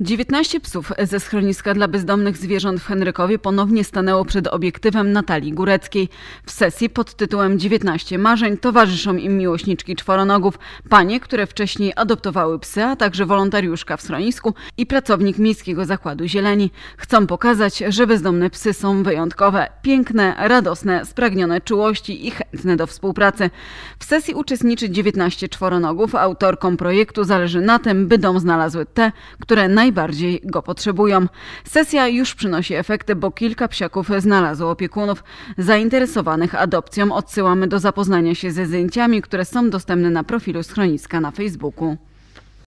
19 psów ze schroniska dla bezdomnych zwierząt w Henrykowie ponownie stanęło przed obiektywem Natalii Góreckiej. W sesji pod tytułem 19 marzeń towarzyszą im miłośniczki czworonogów, panie, które wcześniej adoptowały psy, a także wolontariuszka w schronisku i pracownik Miejskiego Zakładu Zieleni. Chcą pokazać, że bezdomne psy są wyjątkowe, piękne, radosne, spragnione czułości i chętne do współpracy. W sesji uczestniczy 19 czworonogów. Autorkom projektu zależy na tym, by dom znalazły te, które naj najbardziej go potrzebują. Sesja już przynosi efekty, bo kilka psiaków znalazło opiekunów zainteresowanych adopcją. Odsyłamy do zapoznania się ze zdjęciami, które są dostępne na profilu schroniska na Facebooku.